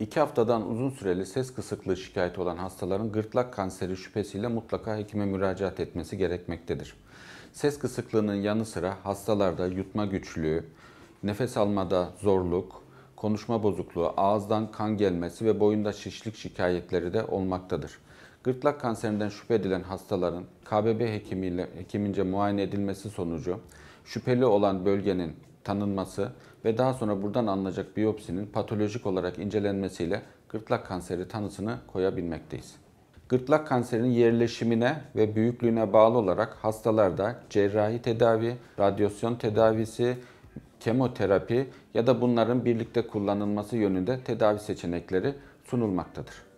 2 haftadan uzun süreli ses kısıklığı şikayeti olan hastaların gırtlak kanseri şüphesiyle mutlaka hekime müracaat etmesi gerekmektedir. Ses kısıklığının yanı sıra hastalarda yutma güçlüğü, nefes almada zorluk, konuşma bozukluğu, ağızdan kan gelmesi ve boyunda şişlik şikayetleri de olmaktadır. Gırtlak kanserinden şüphe edilen hastaların KBB hekimiyle, hekimince muayene edilmesi sonucu şüpheli olan bölgenin tanınması ve daha sonra buradan alınacak biyopsinin patolojik olarak incelenmesiyle gırtlak kanseri tanısını koyabilmekteyiz. Gırtlak kanserinin yerleşimine ve büyüklüğüne bağlı olarak hastalarda cerrahi tedavi, radyasyon tedavisi, kemoterapi ya da bunların birlikte kullanılması yönünde tedavi seçenekleri sunulmaktadır.